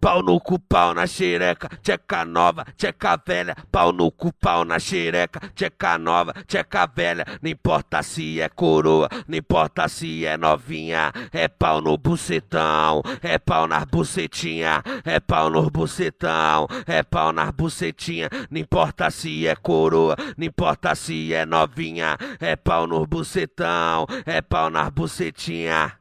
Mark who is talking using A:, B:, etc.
A: Pau no cu, pau na xereca, tcheca nova, tcheca velha. Pau no cu, pau na xereca, tcheca nova, tcheca velha. Não importa se é coroa, não importa se é novinha. É pau no bucetão, é pau nas bucetinha. É pau no bucetão, é pau nas bucetinha. Não importa se é coroa, não importa se é novinha. É pau no bucetão, é pau nas bucetinha.